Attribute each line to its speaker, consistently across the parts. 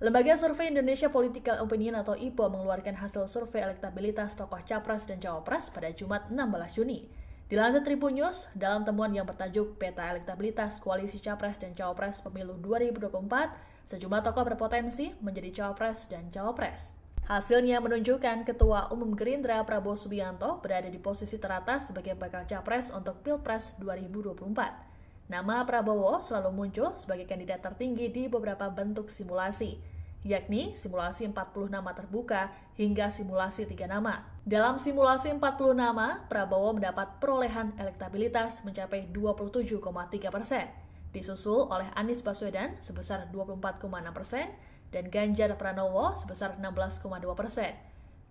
Speaker 1: Lembaga Survei Indonesia Political Opinion atau IPO mengeluarkan hasil survei elektabilitas tokoh Capres dan Cawapres pada Jumat 16 Juni. Dilansir Tribun News, dalam temuan yang bertajuk Peta Elektabilitas Koalisi Capres dan Cawapres Pemilu 2024, sejumlah tokoh berpotensi menjadi Cawapres dan Cawapres. Hasilnya menunjukkan Ketua Umum Gerindra Prabowo Subianto berada di posisi teratas sebagai bakal capres untuk Pilpres 2024. Nama Prabowo selalu muncul sebagai kandidat tertinggi di beberapa bentuk simulasi, yakni simulasi 40 nama terbuka hingga simulasi 3 nama. Dalam simulasi 40 nama, Prabowo mendapat perolehan elektabilitas mencapai 27,3 persen, disusul oleh Anies Baswedan sebesar 24,6 persen, dan Ganjar Pranowo sebesar 16,2 persen.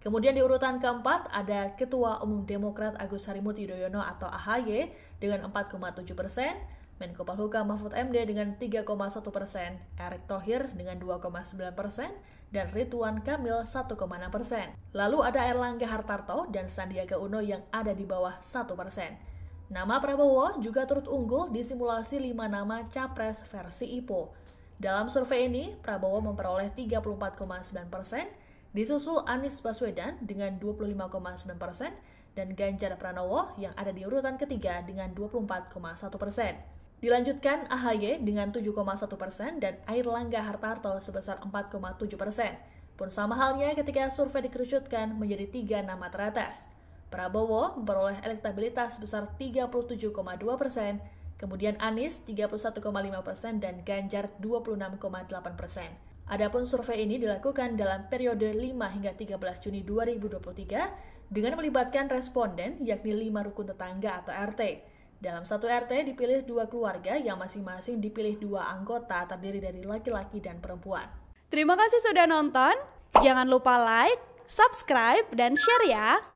Speaker 1: Kemudian di urutan keempat ada Ketua Umum Demokrat Agus Harimurti Yudhoyono atau AHY dengan 4,7 persen, Menko Polhukam Mahfud MD dengan 3,1 persen, Erick Thohir dengan 2,9 persen, dan Ridwan Kamil 1,6 persen. Lalu ada Erlangga Hartarto dan Sandiaga Uno yang ada di bawah 1 persen. Nama Prabowo juga turut unggul di simulasi 5 nama capres versi IPO. Dalam survei ini, Prabowo memperoleh 34,9 persen, disusul Anies Baswedan dengan 25,9 persen, dan Ganjar Pranowo yang ada di urutan ketiga dengan 24,1 persen. Dilanjutkan AHY dengan 7,1 persen dan Air Langga Hartarto sebesar 4,7 persen. Pun sama halnya ketika survei dikerucutkan menjadi tiga nama teratas. Prabowo memperoleh elektabilitas sebesar 37,2 persen, kemudian Anies 31,5 persen dan Ganjar 26,8 persen. Adapun survei ini dilakukan dalam periode 5 hingga 13 Juni 2023 dengan melibatkan responden yakni lima rukun tetangga atau RT. Dalam satu RT dipilih dua keluarga yang masing-masing dipilih dua anggota terdiri dari laki-laki dan perempuan. Terima kasih sudah nonton. Jangan lupa like, subscribe, dan share ya.